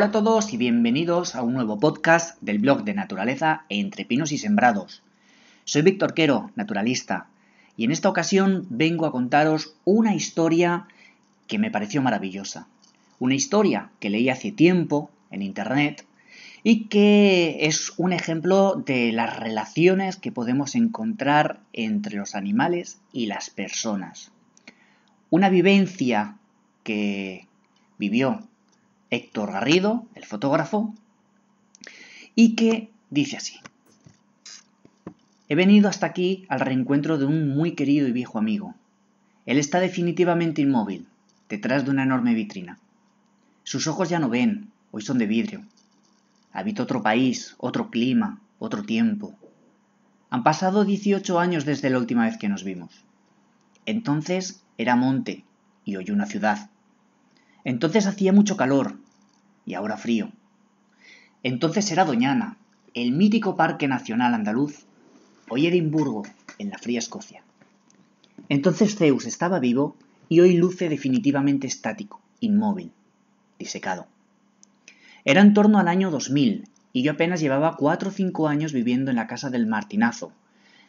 Hola a todos y bienvenidos a un nuevo podcast del blog de naturaleza entre pinos y sembrados. Soy Víctor Quero, naturalista, y en esta ocasión vengo a contaros una historia que me pareció maravillosa. Una historia que leí hace tiempo en internet y que es un ejemplo de las relaciones que podemos encontrar entre los animales y las personas. Una vivencia que vivió Héctor Garrido, el fotógrafo, y que dice así. He venido hasta aquí al reencuentro de un muy querido y viejo amigo. Él está definitivamente inmóvil, detrás de una enorme vitrina. Sus ojos ya no ven, hoy son de vidrio. Habita otro país, otro clima, otro tiempo. Han pasado 18 años desde la última vez que nos vimos. Entonces era monte y hoy una ciudad. Entonces hacía mucho calor y ahora frío. Entonces era Doñana, el mítico Parque Nacional Andaluz, hoy Edimburgo, en la fría Escocia. Entonces Zeus estaba vivo y hoy luce definitivamente estático, inmóvil, disecado. Era en torno al año 2000 y yo apenas llevaba cuatro o cinco años viviendo en la casa del Martinazo,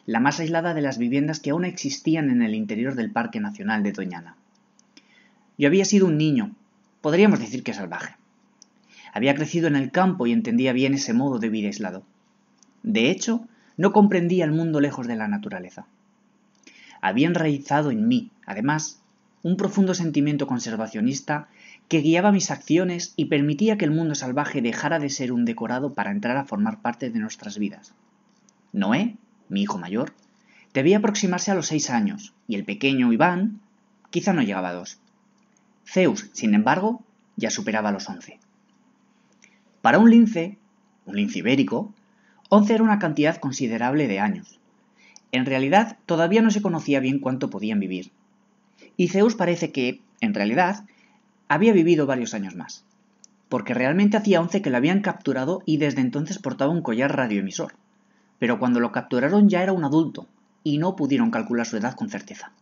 la más aislada de las viviendas que aún existían en el interior del Parque Nacional de Doñana. Yo había sido un niño, podríamos decir que salvaje. Había crecido en el campo y entendía bien ese modo de vida aislado. De hecho, no comprendía el mundo lejos de la naturaleza. Había enraizado en mí, además, un profundo sentimiento conservacionista que guiaba mis acciones y permitía que el mundo salvaje dejara de ser un decorado para entrar a formar parte de nuestras vidas. Noé, mi hijo mayor, debía aproximarse a los seis años, y el pequeño Iván quizá no llegaba a dos. Zeus, sin embargo, ya superaba los 11. Para un lince, un lince ibérico, 11 era una cantidad considerable de años. En realidad, todavía no se conocía bien cuánto podían vivir. Y Zeus parece que, en realidad, había vivido varios años más, porque realmente hacía 11 que lo habían capturado y desde entonces portaba un collar radioemisor. Pero cuando lo capturaron ya era un adulto, y no pudieron calcular su edad con certeza.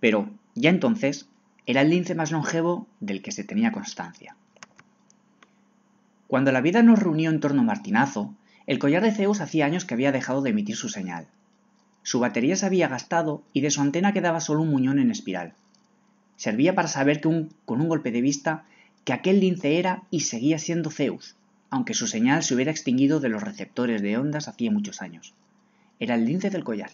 Pero, ya entonces, era el lince más longevo del que se tenía constancia. Cuando la vida nos reunió en torno a Martinazo, el collar de Zeus hacía años que había dejado de emitir su señal. Su batería se había gastado y de su antena quedaba solo un muñón en espiral. Servía para saber con un golpe de vista que aquel lince era y seguía siendo Zeus, aunque su señal se hubiera extinguido de los receptores de ondas hacía muchos años. Era el lince del collar.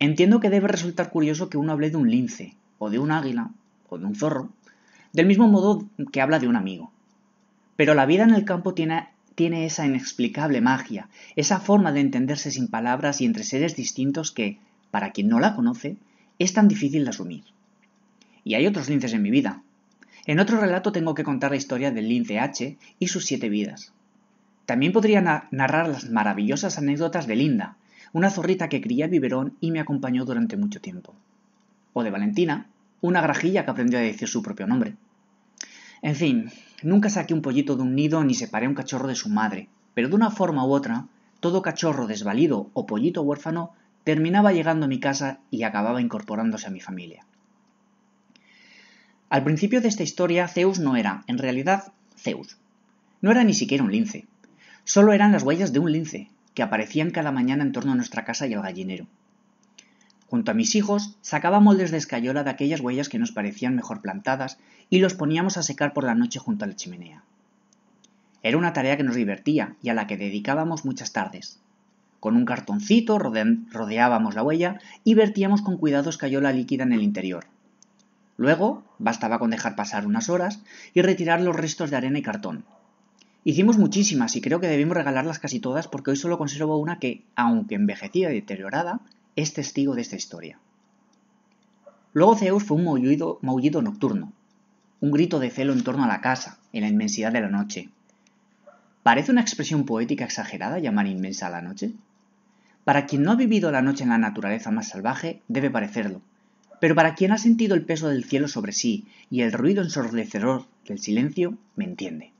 Entiendo que debe resultar curioso que uno hable de un lince, o de un águila, o de un zorro, del mismo modo que habla de un amigo. Pero la vida en el campo tiene, esa inexplicable magia, esa forma de entenderse sin palabras y entre seres distintos que, para quien no la conoce, es tan difícil de asumir. Y hay otros linces en mi vida. En otro relato tengo que contar la historia del lince H y sus siete vidas. También podría narrar las maravillosas anécdotas de Linda, una zorrita que cría biberón y me acompañó durante mucho tiempo. O de Valentina, una grajilla que aprendió a decir su propio nombre. En fin, nunca saqué un pollito de un nido ni separé un cachorro de su madre, pero de una forma u otra, todo cachorro desvalido o pollito huérfano terminaba llegando a mi casa y acababa incorporándose a mi familia. Al principio de esta historia, Zeus no era, en realidad, Zeus. No era ni siquiera un lince. Solo eran las huellas de un lince, que aparecían cada mañana en torno a nuestra casa y al gallinero. Junto a mis hijos, sacaba moldes de escayola de aquellas huellas que nos parecían mejor plantadas y los poníamos a secar por la noche junto a la chimenea. Era una tarea que nos divertía y a la que dedicábamos muchas tardes. Con un cartoncito rodeábamos la huella y vertíamos con cuidado escayola líquida en el interior. Luego, bastaba con dejar pasar unas horas y retirar los restos de arena y cartón, Hicimos muchísimas y creo que debimos regalarlas casi todas porque hoy solo conservo una que, aunque envejecida y deteriorada, es testigo de esta historia. Luego Zeus fue un maullido, maullido nocturno, un grito de celo en torno a la casa, en la inmensidad de la noche. ¿Parece una expresión poética exagerada llamar inmensa a la noche? Para quien no ha vivido la noche en la naturaleza más salvaje, debe parecerlo, pero para quien ha sentido el peso del cielo sobre sí y el ruido ensordecedor del silencio, me entiende.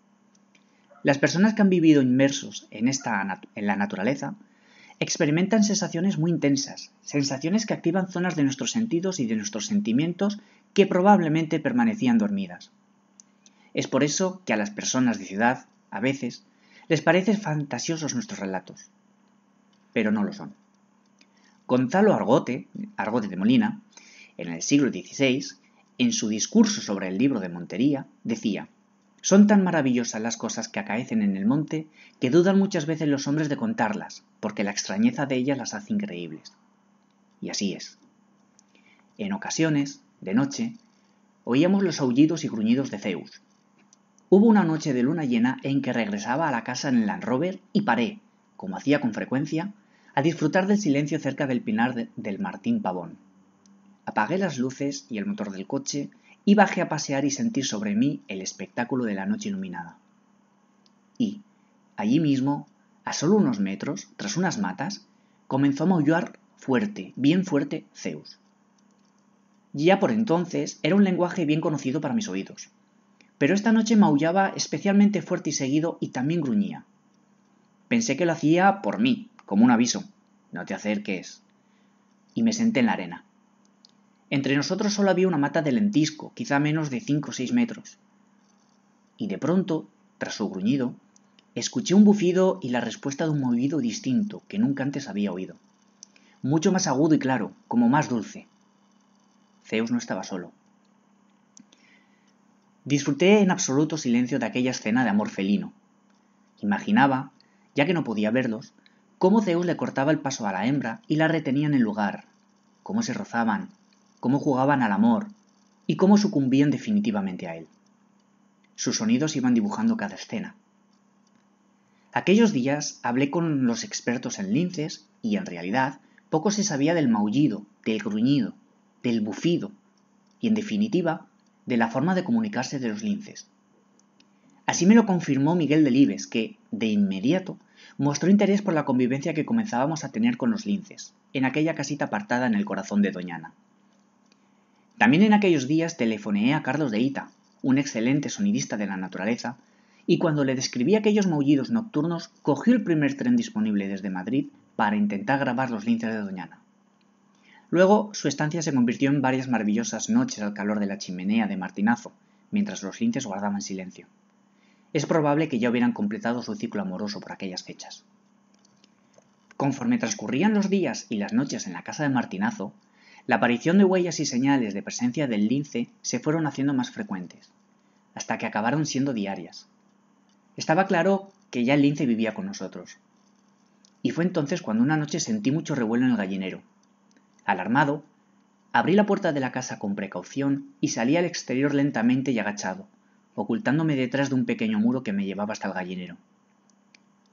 Las personas que han vivido inmersos en, esta, en la naturaleza experimentan sensaciones muy intensas, sensaciones que activan zonas de nuestros sentidos y de nuestros sentimientos que probablemente permanecían dormidas. Es por eso que a las personas de ciudad, a veces, les parecen fantasiosos nuestros relatos, pero no lo son. Gonzalo Argote, Argote de Molina, en el siglo XVI, en su discurso sobre el libro de Montería, decía, son tan maravillosas las cosas que acaecen en el monte que dudan muchas veces los hombres de contarlas, porque la extrañeza de ellas las hace increíbles. Y así es. En ocasiones, de noche, oíamos los aullidos y gruñidos de Zeus. Hubo una noche de luna llena en que regresaba a la casa en el Land Rover y paré, como hacía con frecuencia, a disfrutar del silencio cerca del pinar del Martín Pavón. Apagué las luces y el motor del coche y bajé a pasear y sentir sobre mí el espectáculo de la noche iluminada. Y, allí mismo, a solo unos metros, tras unas matas, comenzó a maullar fuerte, bien fuerte, Zeus. Ya por entonces era un lenguaje bien conocido para mis oídos, pero esta noche maullaba especialmente fuerte y seguido y también gruñía. Pensé que lo hacía por mí, como un aviso. No te acerques. Y me senté en la arena. Entre nosotros solo había una mata de lentisco, quizá menos de cinco o seis metros. Y de pronto, tras su gruñido, escuché un bufido y la respuesta de un movido distinto que nunca antes había oído. Mucho más agudo y claro, como más dulce. Zeus no estaba solo. Disfruté en absoluto silencio de aquella escena de amor felino. Imaginaba, ya que no podía verlos, cómo Zeus le cortaba el paso a la hembra y la retenía en el lugar, cómo se rozaban, cómo jugaban al amor y cómo sucumbían definitivamente a él. Sus sonidos iban dibujando cada escena. Aquellos días hablé con los expertos en linces y en realidad poco se sabía del maullido, del gruñido, del bufido y en definitiva de la forma de comunicarse de los linces. Así me lo confirmó Miguel Delibes, que, de inmediato, mostró interés por la convivencia que comenzábamos a tener con los linces, en aquella casita apartada en el corazón de Doñana. También en aquellos días telefoneé a Carlos de Ita, un excelente sonidista de la naturaleza, y cuando le describí aquellos maullidos nocturnos, cogió el primer tren disponible desde Madrid para intentar grabar los linces de Doñana. Luego, su estancia se convirtió en varias maravillosas noches al calor de la chimenea de Martinazo, mientras los linces guardaban silencio. Es probable que ya hubieran completado su ciclo amoroso por aquellas fechas. Conforme transcurrían los días y las noches en la casa de Martinazo, la aparición de huellas y señales de presencia del lince se fueron haciendo más frecuentes, hasta que acabaron siendo diarias. Estaba claro que ya el lince vivía con nosotros. Y fue entonces cuando una noche sentí mucho revuelo en el gallinero. Alarmado, abrí la puerta de la casa con precaución y salí al exterior lentamente y agachado, ocultándome detrás de un pequeño muro que me llevaba hasta el gallinero.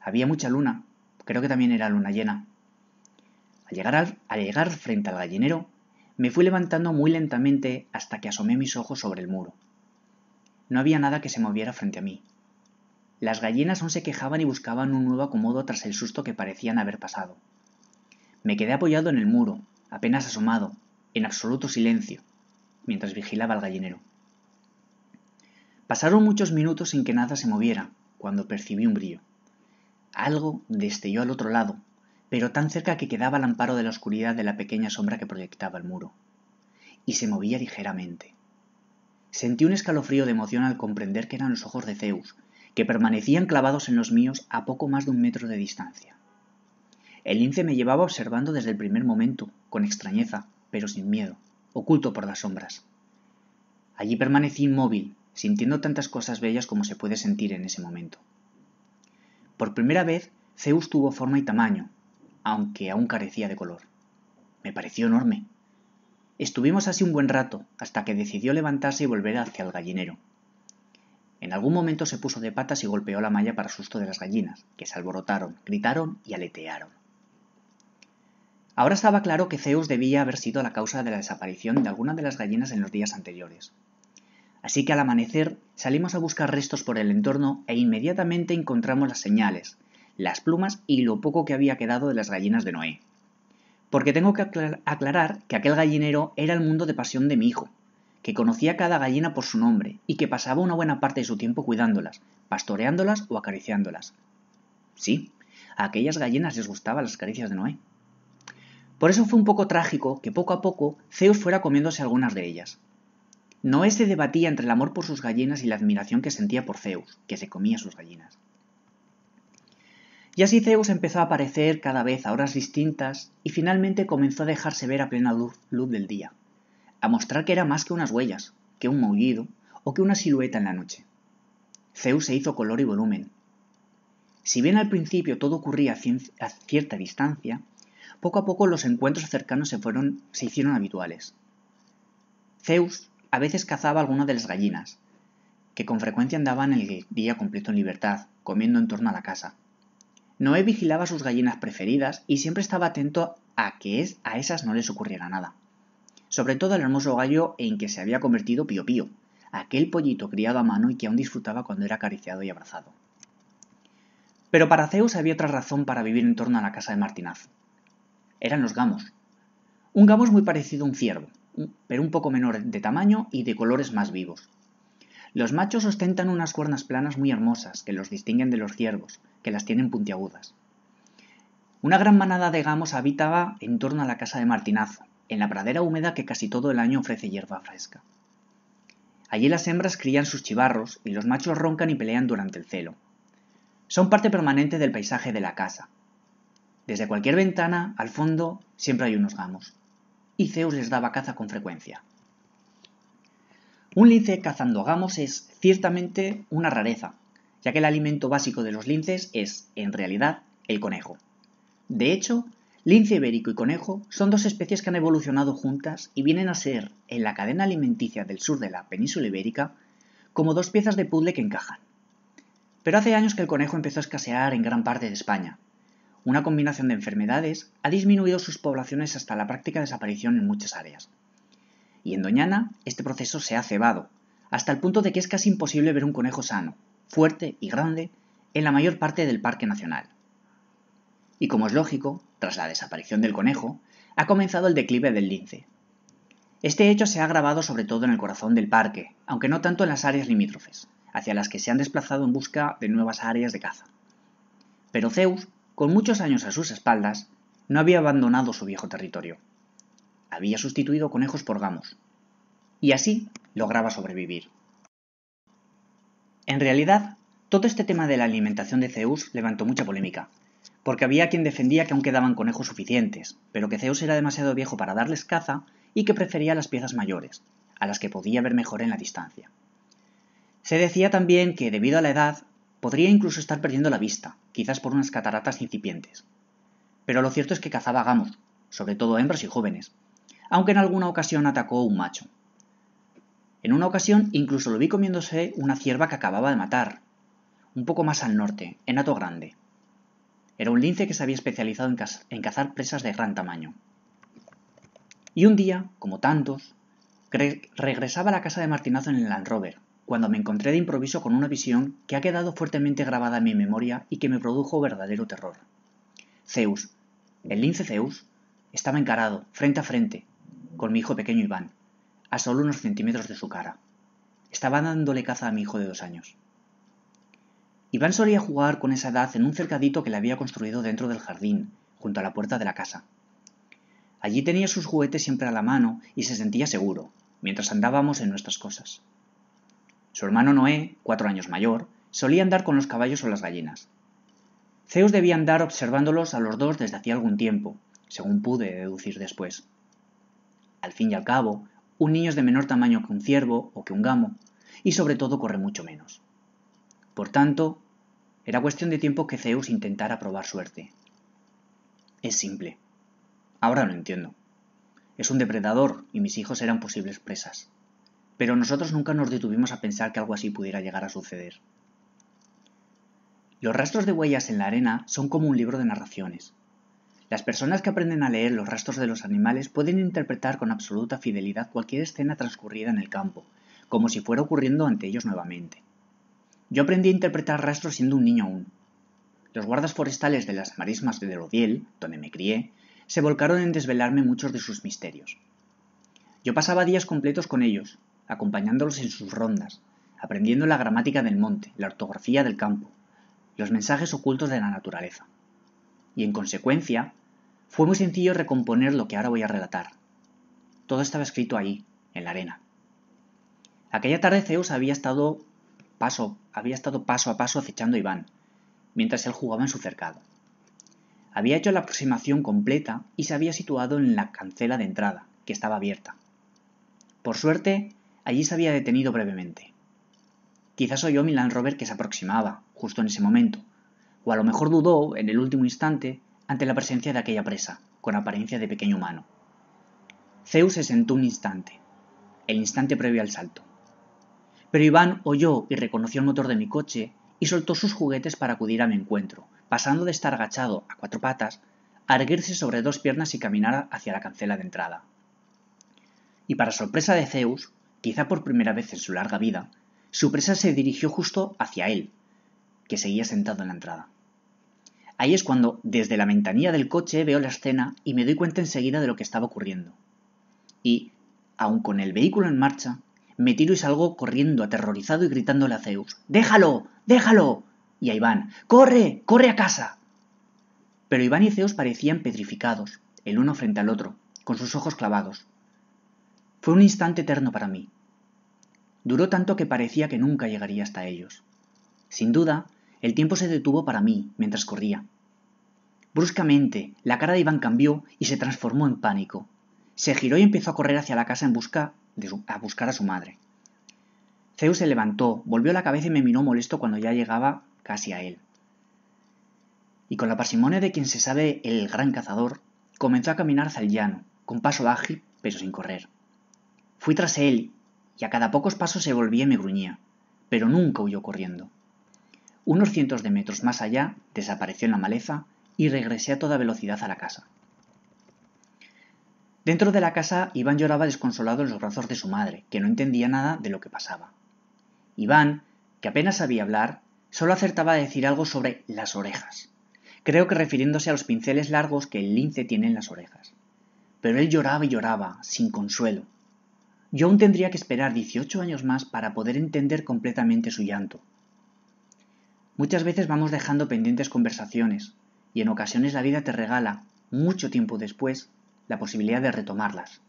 Había mucha luna, creo que también era luna llena. Al llegar, al llegar frente al gallinero, me fui levantando muy lentamente hasta que asomé mis ojos sobre el muro. No había nada que se moviera frente a mí. Las gallinas aún se quejaban y buscaban un nuevo acomodo tras el susto que parecían haber pasado. Me quedé apoyado en el muro, apenas asomado, en absoluto silencio, mientras vigilaba al gallinero. Pasaron muchos minutos sin que nada se moviera, cuando percibí un brillo. Algo destelló al otro lado, pero tan cerca que quedaba al amparo de la oscuridad de la pequeña sombra que proyectaba el muro. Y se movía ligeramente. Sentí un escalofrío de emoción al comprender que eran los ojos de Zeus, que permanecían clavados en los míos a poco más de un metro de distancia. El lince me llevaba observando desde el primer momento, con extrañeza, pero sin miedo, oculto por las sombras. Allí permanecí inmóvil, sintiendo tantas cosas bellas como se puede sentir en ese momento. Por primera vez, Zeus tuvo forma y tamaño, aunque aún carecía de color. Me pareció enorme. Estuvimos así un buen rato, hasta que decidió levantarse y volver hacia el gallinero. En algún momento se puso de patas y golpeó la malla para susto de las gallinas, que se alborotaron, gritaron y aletearon. Ahora estaba claro que Zeus debía haber sido la causa de la desaparición de alguna de las gallinas en los días anteriores. Así que al amanecer salimos a buscar restos por el entorno e inmediatamente encontramos las señales, las plumas y lo poco que había quedado de las gallinas de Noé. Porque tengo que aclarar que aquel gallinero era el mundo de pasión de mi hijo, que conocía cada gallina por su nombre y que pasaba una buena parte de su tiempo cuidándolas, pastoreándolas o acariciándolas. Sí, a aquellas gallinas les gustaban las caricias de Noé. Por eso fue un poco trágico que poco a poco Zeus fuera comiéndose algunas de ellas. Noé se debatía entre el amor por sus gallinas y la admiración que sentía por Zeus, que se comía sus gallinas. Y así Zeus empezó a aparecer cada vez a horas distintas y finalmente comenzó a dejarse ver a plena luz, del día, a mostrar que era más que unas huellas, que un maullido o que una silueta en la noche. Zeus se hizo color y volumen. Si bien al principio todo ocurría a, cierta distancia, poco a poco los encuentros cercanos se, fueron, se hicieron habituales. Zeus a veces cazaba alguna de las gallinas, que con frecuencia andaban el día completo en libertad, comiendo en torno a la casa. Noé vigilaba sus gallinas preferidas y siempre estaba atento a que es, a esas no les ocurriera nada. Sobre todo el hermoso gallo en que se había convertido Pío Pío, aquel pollito criado a mano y que aún disfrutaba cuando era acariciado y abrazado. Pero para Zeus había otra razón para vivir en torno a la casa de Martinaz. Eran los gamos. Un gamos muy parecido a un ciervo, pero un poco menor de tamaño y de colores más vivos. Los machos ostentan unas cuernas planas muy hermosas que los distinguen de los ciervos, que las tienen puntiagudas. Una gran manada de gamos habitaba en torno a la casa de Martinazo, en la pradera húmeda que casi todo el año ofrece hierba fresca. Allí las hembras crían sus chivarros y los machos roncan y pelean durante el celo. Son parte permanente del paisaje de la casa. Desde cualquier ventana, al fondo, siempre hay unos gamos. Y Zeus les daba caza con frecuencia. Un lince cazando gamos es ciertamente una rareza, ya que el alimento básico de los linces es, en realidad, el conejo. De hecho, lince ibérico y conejo son dos especies que han evolucionado juntas y vienen a ser, en la cadena alimenticia del sur de la península ibérica, como dos piezas de puzzle que encajan. Pero hace años que el conejo empezó a escasear en gran parte de España. Una combinación de enfermedades ha disminuido sus poblaciones hasta la práctica desaparición en muchas áreas y en Doñana este proceso se ha cebado, hasta el punto de que es casi imposible ver un conejo sano, fuerte y grande en la mayor parte del Parque Nacional. Y como es lógico, tras la desaparición del conejo, ha comenzado el declive del lince. Este hecho se ha agravado sobre todo en el corazón del parque, aunque no tanto en las áreas limítrofes, hacia las que se han desplazado en busca de nuevas áreas de caza. Pero Zeus, con muchos años a sus espaldas, no había abandonado su viejo territorio había sustituido conejos por gamos, y así lograba sobrevivir. En realidad, todo este tema de la alimentación de Zeus levantó mucha polémica, porque había quien defendía que aún quedaban conejos suficientes, pero que Zeus era demasiado viejo para darles caza y que prefería las piezas mayores, a las que podía ver mejor en la distancia. Se decía también que, debido a la edad, podría incluso estar perdiendo la vista, quizás por unas cataratas incipientes. Pero lo cierto es que cazaba gamos, sobre todo hembras y jóvenes, aunque en alguna ocasión atacó un macho. En una ocasión incluso lo vi comiéndose una cierva que acababa de matar, un poco más al norte, en Ato Grande. Era un lince que se había especializado en, en cazar presas de gran tamaño. Y un día, como tantos, regresaba a la casa de Martinazo en el Land Rover, cuando me encontré de improviso con una visión que ha quedado fuertemente grabada en mi memoria y que me produjo verdadero terror. Zeus, el lince Zeus, estaba encarado, frente a frente, con mi hijo pequeño Iván, a solo unos centímetros de su cara. Estaba dándole caza a mi hijo de dos años. Iván solía jugar con esa edad en un cercadito que le había construido dentro del jardín, junto a la puerta de la casa. Allí tenía sus juguetes siempre a la mano y se sentía seguro, mientras andábamos en nuestras cosas. Su hermano Noé, cuatro años mayor, solía andar con los caballos o las gallinas. Zeus debía andar observándolos a los dos desde hacía algún tiempo, según pude deducir después. Al fin y al cabo, un niño es de menor tamaño que un ciervo o que un gamo, y sobre todo corre mucho menos. Por tanto, era cuestión de tiempo que Zeus intentara probar suerte. Es simple. Ahora lo entiendo. Es un depredador y mis hijos eran posibles presas. Pero nosotros nunca nos detuvimos a pensar que algo así pudiera llegar a suceder. Los rastros de huellas en la arena son como un libro de narraciones. Las personas que aprenden a leer los rastros de los animales pueden interpretar con absoluta fidelidad cualquier escena transcurrida en el campo, como si fuera ocurriendo ante ellos nuevamente. Yo aprendí a interpretar rastros siendo un niño aún. Los guardas forestales de las marismas de Rodiel, donde me crié, se volcaron en desvelarme muchos de sus misterios. Yo pasaba días completos con ellos, acompañándolos en sus rondas, aprendiendo la gramática del monte, la ortografía del campo, los mensajes ocultos de la naturaleza y en consecuencia, fue muy sencillo recomponer lo que ahora voy a relatar. Todo estaba escrito ahí, en la arena. Aquella tarde Zeus había estado paso, había estado paso a paso acechando a Iván, mientras él jugaba en su cercado. Había hecho la aproximación completa y se había situado en la cancela de entrada, que estaba abierta. Por suerte, allí se había detenido brevemente. Quizás oyó Milan Robert que se aproximaba, justo en ese momento, o a lo mejor dudó en el último instante ante la presencia de aquella presa, con apariencia de pequeño humano. Zeus se sentó un instante, el instante previo al salto. Pero Iván oyó y reconoció el motor de mi coche y soltó sus juguetes para acudir a mi encuentro, pasando de estar agachado a cuatro patas a erguirse sobre dos piernas y caminar hacia la cancela de entrada. Y para sorpresa de Zeus, quizá por primera vez en su larga vida, su presa se dirigió justo hacia él, que seguía sentado en la entrada. Ahí es cuando, desde la ventanilla del coche, veo la escena y me doy cuenta enseguida de lo que estaba ocurriendo. Y, aun con el vehículo en marcha, me tiro y salgo corriendo, aterrorizado y gritándole a Zeus: ¡Déjalo! ¡Déjalo! Y a Iván: ¡Corre! ¡Corre a casa! Pero Iván y Zeus parecían petrificados, el uno frente al otro, con sus ojos clavados. Fue un instante eterno para mí. Duró tanto que parecía que nunca llegaría hasta ellos. Sin duda, el tiempo se detuvo para mí mientras corría. Bruscamente, la cara de Iván cambió y se transformó en pánico. Se giró y empezó a correr hacia la casa en busca a buscar a su madre. Zeus se levantó, volvió la cabeza y me miró molesto cuando ya llegaba casi a él. Y con la parsimonia de quien se sabe el gran cazador, comenzó a caminar hacia el llano, con paso ágil, pero sin correr. Fui tras él y a cada pocos pasos se volvía y me gruñía, pero nunca huyó corriendo. Unos cientos de metros más allá desapareció en la maleza y regresé a toda velocidad a la casa. Dentro de la casa, Iván lloraba desconsolado en los brazos de su madre, que no entendía nada de lo que pasaba. Iván, que apenas sabía hablar, solo acertaba a decir algo sobre las orejas. Creo que refiriéndose a los pinceles largos que el lince tiene en las orejas. Pero él lloraba y lloraba, sin consuelo. Yo aún tendría que esperar 18 años más para poder entender completamente su llanto, Muchas veces vamos dejando pendientes conversaciones y en ocasiones la vida te regala, mucho tiempo después, la posibilidad de retomarlas.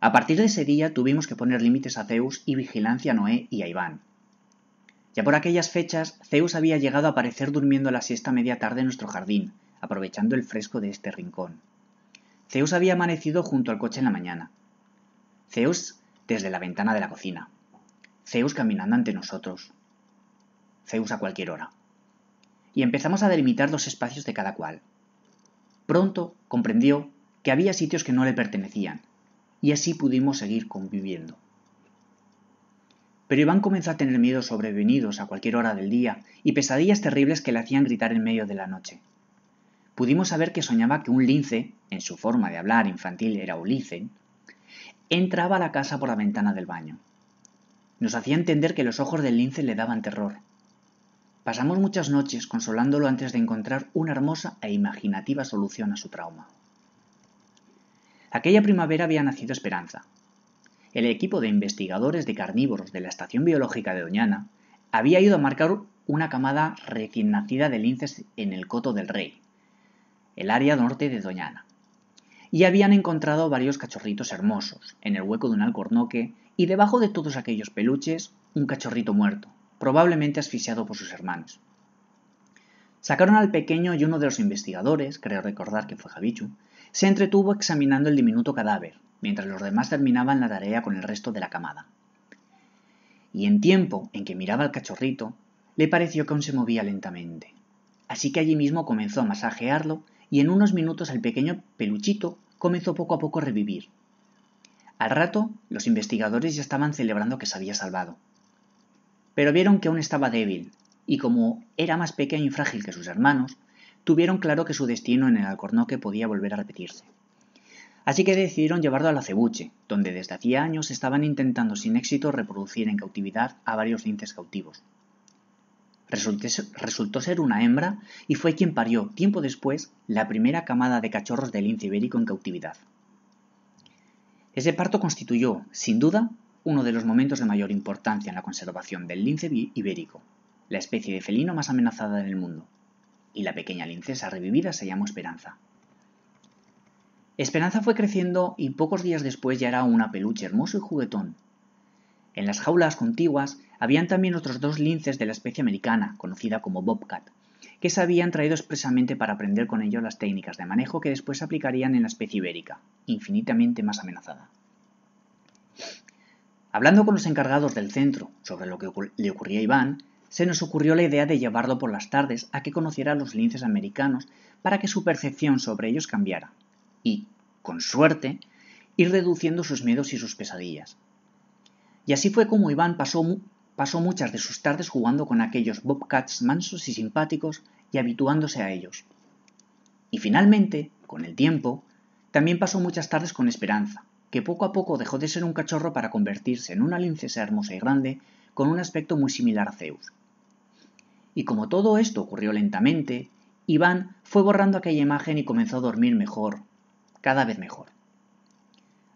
A partir de ese día tuvimos que poner límites a Zeus y vigilancia a Noé y a Iván. Ya por aquellas fechas, Zeus había llegado a aparecer durmiendo la siesta media tarde en nuestro jardín, aprovechando el fresco de este rincón. Zeus había amanecido junto al coche en la mañana. Zeus desde la ventana de la cocina. Zeus caminando ante nosotros. Zeus a cualquier hora. Y empezamos a delimitar los espacios de cada cual. Pronto comprendió que había sitios que no le pertenecían, y así pudimos seguir conviviendo. Pero Iván comenzó a tener miedos sobrevenidos a cualquier hora del día y pesadillas terribles que le hacían gritar en medio de la noche. Pudimos saber que soñaba que un lince, en su forma de hablar infantil era Ulice, entraba a la casa por la ventana del baño. Nos hacía entender que los ojos del lince le daban terror, Pasamos muchas noches consolándolo antes de encontrar una hermosa e imaginativa solución a su trauma. Aquella primavera había nacido Esperanza. El equipo de investigadores de carnívoros de la Estación Biológica de Doñana había ido a marcar una camada recién nacida de linces en el Coto del Rey, el área norte de Doñana. Y habían encontrado varios cachorritos hermosos, en el hueco de un alcornoque, y debajo de todos aquellos peluches, un cachorrito muerto, probablemente asfixiado por sus hermanos. Sacaron al pequeño y uno de los investigadores, creo recordar que fue Javichu, se entretuvo examinando el diminuto cadáver, mientras los demás terminaban la tarea con el resto de la camada. Y en tiempo en que miraba al cachorrito, le pareció que aún se movía lentamente. Así que allí mismo comenzó a masajearlo y en unos minutos el pequeño peluchito comenzó poco a poco a revivir. Al rato, los investigadores ya estaban celebrando que se había salvado, pero vieron que aún estaba débil, y como era más pequeño y frágil que sus hermanos, tuvieron claro que su destino en el Alcornoque podía volver a repetirse. Así que decidieron llevarlo al acebuche, donde desde hacía años estaban intentando sin éxito reproducir en cautividad a varios linces cautivos. resultó ser una hembra y fue quien parió, tiempo después, la primera camada de cachorros del lince ibérico en cautividad. Ese parto constituyó, sin duda, uno de los momentos de mayor importancia en la conservación del lince ibérico, la especie de felino más amenazada del mundo, y la pequeña lincesa revivida se llamó Esperanza. Esperanza fue creciendo y pocos días después ya era una peluche hermoso y juguetón. En las jaulas contiguas habían también otros dos linces de la especie americana, conocida como bobcat, que se habían traído expresamente para aprender con ello las técnicas de manejo que después se aplicarían en la especie ibérica, infinitamente más amenazada. Hablando con los encargados del centro sobre lo que le ocurría a Iván, se nos ocurrió la idea de llevarlo por las tardes a que conociera a los linces americanos para que su percepción sobre ellos cambiara y, con suerte, ir reduciendo sus miedos y sus pesadillas. Y así fue como Iván pasó, pasó muchas de sus tardes jugando con aquellos bobcats mansos y simpáticos y habituándose a ellos. Y finalmente, con el tiempo, también pasó muchas tardes con Esperanza, que poco a poco dejó de ser un cachorro para convertirse en una lincesa hermosa y grande con un aspecto muy similar a Zeus. Y como todo esto ocurrió lentamente, Iván fue borrando aquella imagen y comenzó a dormir mejor, cada vez mejor.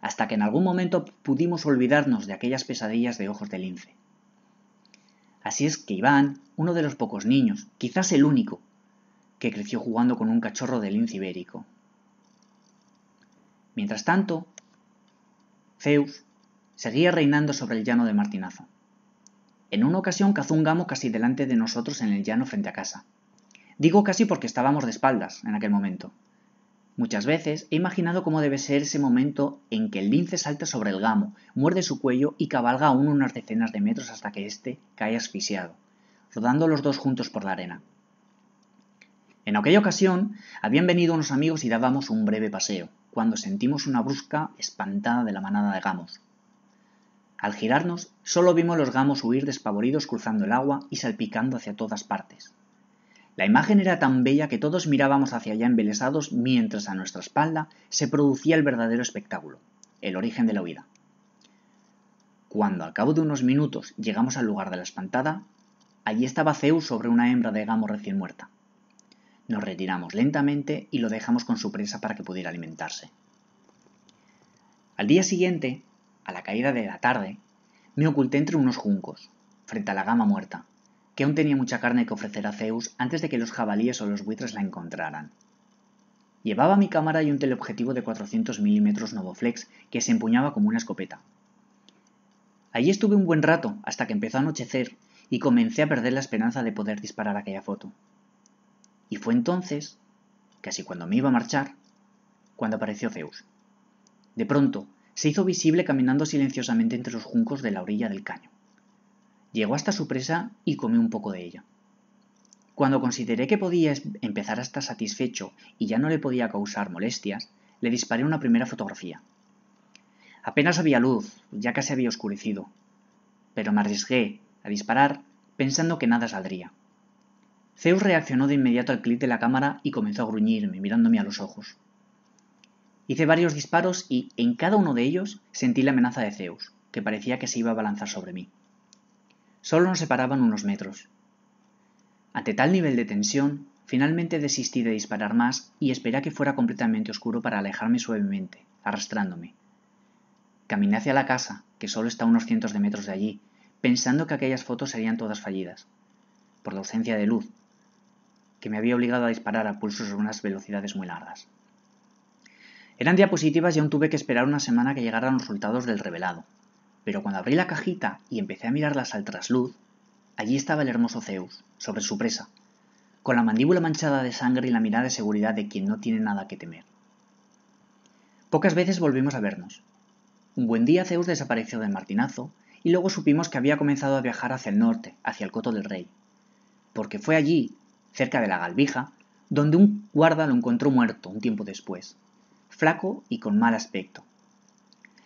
Hasta que en algún momento pudimos olvidarnos de aquellas pesadillas de ojos de lince. Así es que Iván, uno de los pocos niños, quizás el único, que creció jugando con un cachorro de lince ibérico. Mientras tanto, Zeus, seguía reinando sobre el llano de Martinazo. En una ocasión cazó un gamo casi delante de nosotros en el llano frente a casa. Digo casi porque estábamos de espaldas en aquel momento. Muchas veces he imaginado cómo debe ser ese momento en que el lince salta sobre el gamo, muerde su cuello y cabalga aún unas decenas de metros hasta que éste cae asfixiado, rodando los dos juntos por la arena. En aquella ocasión habían venido unos amigos y dábamos un breve paseo cuando sentimos una brusca espantada de la manada de gamos. Al girarnos, solo vimos los gamos huir despavoridos cruzando el agua y salpicando hacia todas partes. La imagen era tan bella que todos mirábamos hacia allá embelesados mientras a nuestra espalda se producía el verdadero espectáculo, el origen de la huida. Cuando al cabo de unos minutos llegamos al lugar de la espantada, allí estaba Zeus sobre una hembra de gamo recién muerta. Nos retiramos lentamente y lo dejamos con su presa para que pudiera alimentarse. Al día siguiente, a la caída de la tarde, me oculté entre unos juncos, frente a la gama muerta, que aún tenía mucha carne que ofrecer a Zeus antes de que los jabalíes o los buitres la encontraran. Llevaba mi cámara y un teleobjetivo de 400 milímetros Novoflex que se empuñaba como una escopeta. Allí estuve un buen rato hasta que empezó a anochecer y comencé a perder la esperanza de poder disparar aquella foto. Y fue entonces, casi cuando me iba a marchar, cuando apareció Zeus. De pronto, se hizo visible caminando silenciosamente entre los juncos de la orilla del caño. Llegó hasta su presa y comió un poco de ella. Cuando consideré que podía empezar a estar satisfecho y ya no le podía causar molestias, le disparé una primera fotografía. Apenas había luz, ya casi había oscurecido, pero me arriesgué a disparar pensando que nada saldría. Zeus reaccionó de inmediato al clic de la cámara y comenzó a gruñirme, mirándome a los ojos. Hice varios disparos y, en cada uno de ellos, sentí la amenaza de Zeus, que parecía que se iba a balanzar sobre mí. Solo nos separaban unos metros. Ante tal nivel de tensión, finalmente desistí de disparar más y esperé a que fuera completamente oscuro para alejarme suavemente, arrastrándome. Caminé hacia la casa, que solo está a unos cientos de metros de allí, pensando que aquellas fotos serían todas fallidas, por la ausencia de luz, que me había obligado a disparar a pulsos a unas velocidades muy largas. Eran diapositivas y aún tuve que esperar una semana que llegaran los resultados del revelado. Pero cuando abrí la cajita y empecé a mirarlas al trasluz, allí estaba el hermoso Zeus, sobre su presa, con la mandíbula manchada de sangre y la mirada de seguridad de quien no tiene nada que temer. Pocas veces volvimos a vernos. Un buen día Zeus desapareció del martinazo y luego supimos que había comenzado a viajar hacia el norte, hacia el Coto del Rey, porque fue allí cerca de la Galvija, donde un guarda lo encontró muerto un tiempo después, flaco y con mal aspecto.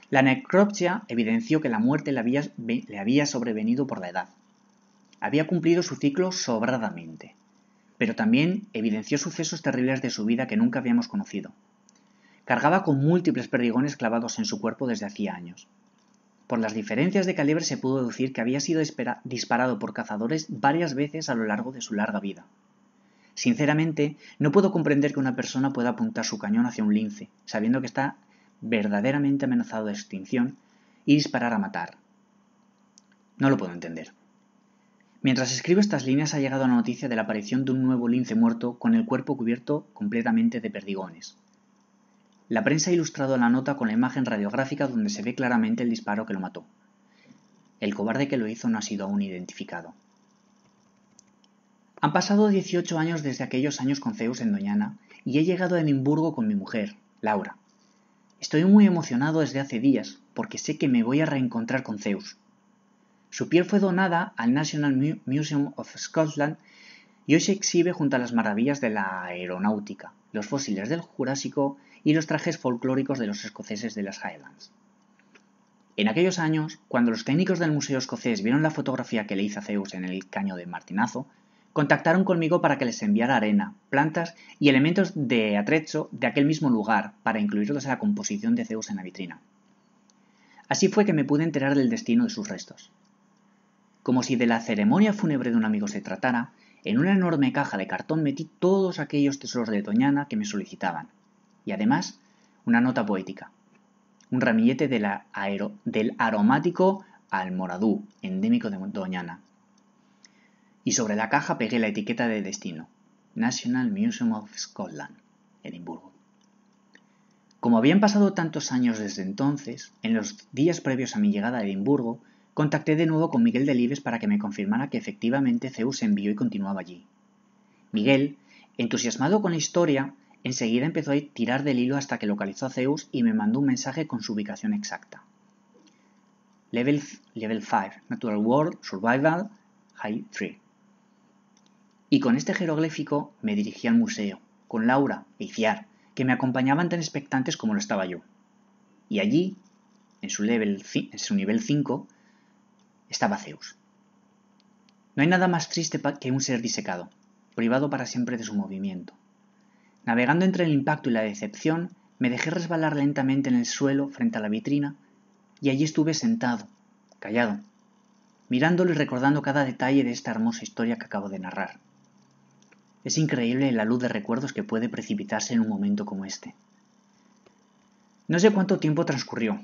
La necropsia evidenció que la muerte le había, le había sobrevenido por la edad. Había cumplido su ciclo sobradamente, pero también evidenció sucesos terribles de su vida que nunca habíamos conocido. Cargaba con múltiples perdigones clavados en su cuerpo desde hacía años. Por las diferencias de calibre se pudo deducir que había sido disparado por cazadores varias veces a lo largo de su larga vida. Sinceramente, no puedo comprender que una persona pueda apuntar su cañón hacia un lince, sabiendo que está verdaderamente amenazado de extinción, y disparar a matar. No lo puedo entender. Mientras escribo estas líneas ha llegado la noticia de la aparición de un nuevo lince muerto con el cuerpo cubierto completamente de perdigones. La prensa ha ilustrado la nota con la imagen radiográfica donde se ve claramente el disparo que lo mató. El cobarde que lo hizo no ha sido aún identificado. Han pasado 18 años desde aquellos años con Zeus en Doñana y he llegado a Edimburgo con mi mujer, Laura. Estoy muy emocionado desde hace días porque sé que me voy a reencontrar con Zeus. Su piel fue donada al National Museum of Scotland y hoy se exhibe junto a las maravillas de la aeronáutica, los fósiles del Jurásico y los trajes folclóricos de los escoceses de las Highlands. En aquellos años, cuando los técnicos del Museo Escocés vieron la fotografía que le hizo a Zeus en el caño de Martinazo, contactaron conmigo para que les enviara arena, plantas y elementos de atrecho de aquel mismo lugar para incluirlos en la composición de Zeus en la vitrina. Así fue que me pude enterar del destino de sus restos. Como si de la ceremonia fúnebre de un amigo se tratara, en una enorme caja de cartón metí todos aquellos tesoros de Doñana que me solicitaban, y además una nota poética, un ramillete del aromático almoradú, endémico de Doñana, y sobre la caja pegué la etiqueta de destino, National Museum of Scotland, Edimburgo. Como habían pasado tantos años desde entonces, en los días previos a mi llegada a Edimburgo, contacté de nuevo con Miguel Delibes para que me confirmara que efectivamente Zeus envió y continuaba allí. Miguel, entusiasmado con la historia, enseguida empezó a tirar del hilo hasta que localizó a Zeus y me mandó un mensaje con su ubicación exacta. Level, level 5, Natural World, Survival, High 3. Y con este jeroglífico me dirigí al museo, con Laura e Fiar, que me acompañaban tan expectantes como lo estaba yo. Y allí, en su, en su nivel 5, estaba Zeus. No hay nada más triste que un ser disecado, privado para siempre de su movimiento. Navegando entre el impacto y la decepción, me dejé resbalar lentamente en el suelo frente a la vitrina y allí estuve sentado, callado, mirándolo y recordando cada detalle de esta hermosa historia que acabo de narrar. Es increíble la luz de recuerdos que puede precipitarse en un momento como este. No sé cuánto tiempo transcurrió,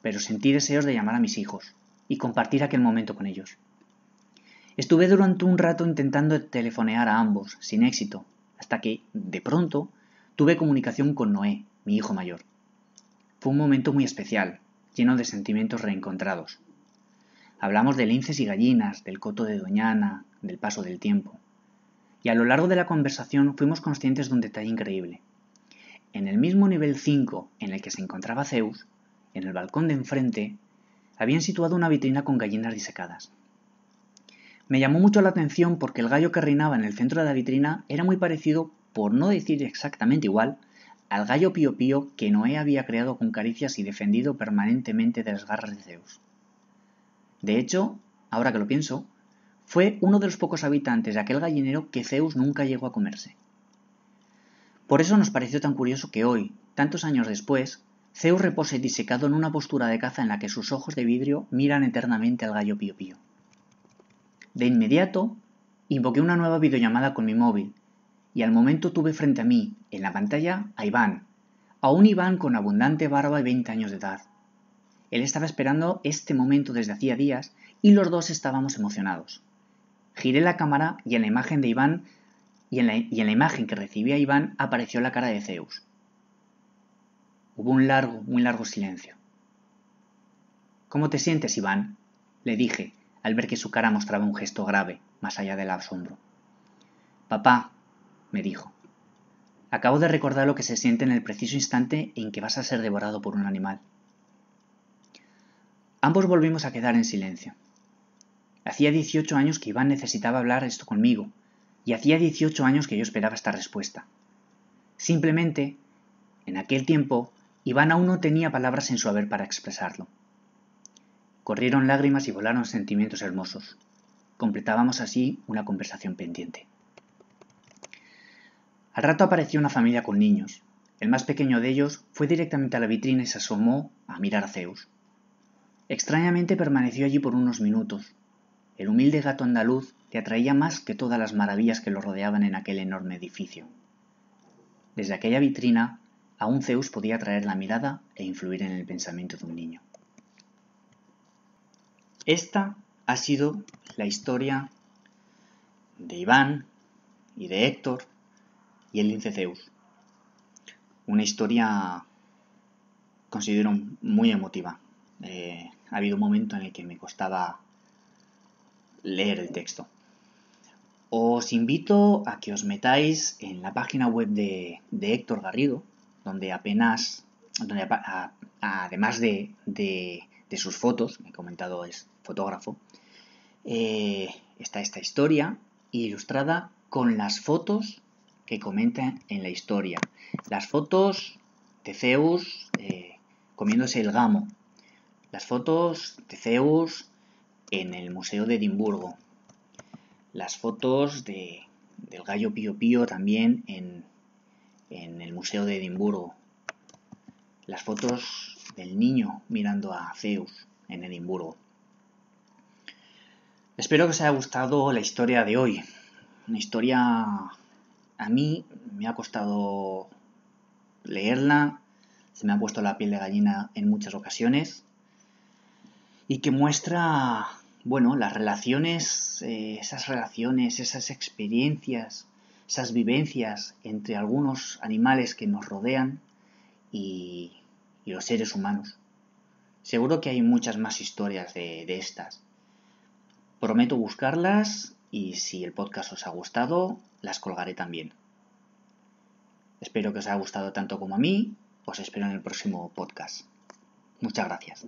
pero sentí deseos de llamar a mis hijos y compartir aquel momento con ellos. Estuve durante un rato intentando telefonear a ambos, sin éxito, hasta que, de pronto, tuve comunicación con Noé, mi hijo mayor. Fue un momento muy especial, lleno de sentimientos reencontrados. Hablamos de linces y gallinas, del coto de Doñana, del paso del tiempo y a lo largo de la conversación fuimos conscientes de un detalle increíble. En el mismo nivel 5 en el que se encontraba Zeus, en el balcón de enfrente, habían situado una vitrina con gallinas disecadas. Me llamó mucho la atención porque el gallo que reinaba en el centro de la vitrina era muy parecido, por no decir exactamente igual, al gallo pío pío que Noé había creado con caricias y defendido permanentemente de las garras de Zeus. De hecho, ahora que lo pienso, fue uno de los pocos habitantes de aquel gallinero que Zeus nunca llegó a comerse. Por eso nos pareció tan curioso que hoy, tantos años después, Zeus repose disecado en una postura de caza en la que sus ojos de vidrio miran eternamente al gallo pío pío. De inmediato, invoqué una nueva videollamada con mi móvil, y al momento tuve frente a mí, en la pantalla, a Iván, a un Iván con abundante barba y 20 años de edad. Él estaba esperando este momento desde hacía días y los dos estábamos emocionados. Giré la cámara y en la imagen de Iván y en la, imagen que recibía Iván apareció la cara de Zeus. Hubo un largo, muy largo silencio. ¿Cómo te sientes, Iván? le dije, al ver que su cara mostraba un gesto grave, más allá del asombro. Papá, me dijo, acabo de recordar lo que se siente en el preciso instante en que vas a ser devorado por un animal. Ambos volvimos a quedar en silencio. Hacía 18 años que Iván necesitaba hablar esto conmigo, y hacía 18 años que yo esperaba esta respuesta. Simplemente, en aquel tiempo, Iván aún no tenía palabras en su haber para expresarlo. Corrieron lágrimas y volaron sentimientos hermosos. Completábamos así una conversación pendiente. Al rato apareció una familia con niños. El más pequeño de ellos fue directamente a la vitrina y se asomó a mirar a Zeus. Extrañamente permaneció allí por unos minutos, el humilde gato andaluz le atraía más que todas las maravillas que lo rodeaban en aquel enorme edificio. Desde aquella vitrina, un Zeus podía atraer la mirada e influir en el pensamiento de un niño. Esta ha sido la historia de Iván y de Héctor y el lince Zeus. Una historia considero muy emotiva. Eh, ha habido un momento en el que me costaba leer el texto. Os invito a que os metáis en la página web de, de Héctor Garrido, donde apenas, donde además de, de, sus fotos, me he comentado es fotógrafo, eh, está esta historia ilustrada con las fotos que comentan en la historia. Las fotos de Zeus eh, comiéndose el gamo. Las fotos de Zeus en el Museo de Edimburgo. Las fotos de, del gallo Pío Pío también en, en el Museo de Edimburgo. Las fotos del niño mirando a Zeus en Edimburgo. Espero que os haya gustado la historia de hoy. Una historia a mí me ha costado leerla, se me ha puesto la piel de gallina en muchas ocasiones y que muestra bueno, las relaciones, eh, esas relaciones, esas experiencias, esas vivencias entre algunos animales que nos rodean y, los seres humanos. Seguro que hay muchas más historias de estas. Prometo buscarlas y si el podcast os ha gustado, las colgaré también. Espero que os haya gustado tanto como a mí. Os espero en el próximo podcast. Muchas gracias.